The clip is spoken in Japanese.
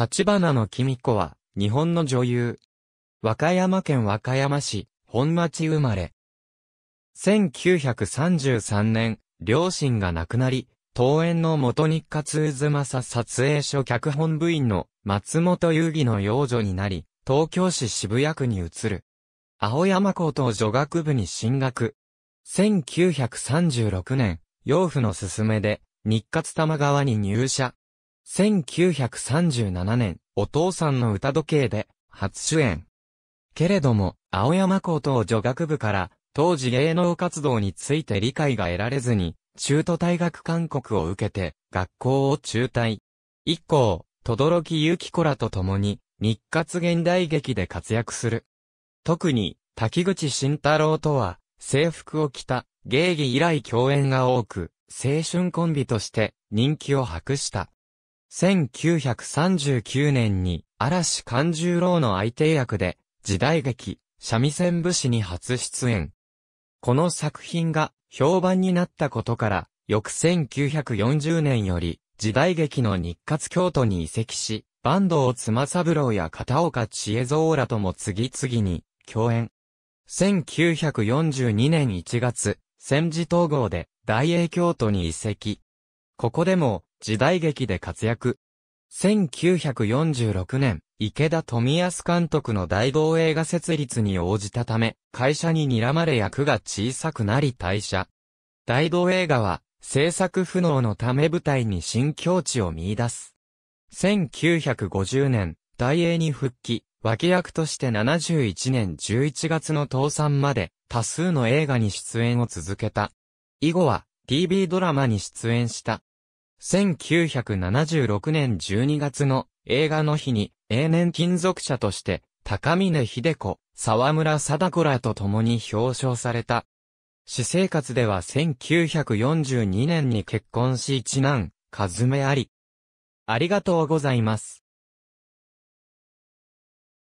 立花の君子は、日本の女優。和歌山県和歌山市、本町生まれ。1933年、両親が亡くなり、桃園の元日活渦正撮影所脚本部員の松本遊戯の幼女になり、東京市渋谷区に移る。青山高等女学部に進学。1936年、養父の勧めで、日活玉川に入社。1937年、お父さんの歌時計で、初主演。けれども、青山高等女学部から、当時芸能活動について理解が得られずに、中途退学勧告を受けて、学校を中退。以降、轟ゆき子らと共に、日活現代劇で活躍する。特に、滝口慎太郎とは、制服を着た、芸妓以来共演が多く、青春コンビとして人気を博した。1939年に嵐勘十郎の相手役で時代劇、三味線武士に初出演。この作品が評判になったことから、翌1940年より時代劇の日活京都に移籍し、坂東妻三郎や片岡千恵蔵らとも次々に共演。1942年1月、戦時統合で大英京都に移籍。ここでも時代劇で活躍。1946年、池田富安監督の大道映画設立に応じたため、会社に睨まれ役が小さくなり退社。大道映画は、制作不能のため舞台に新境地を見出す。1950年、大英に復帰、脇役として71年11月の倒産まで、多数の映画に出演を続けた。以後は、TV ドラマに出演した。1976年12月の映画の日に、永年金属者として、高峰秀子、沢村貞子らと共に表彰された。私生活では1942年に結婚し一男、和めあり。ありがとうございます。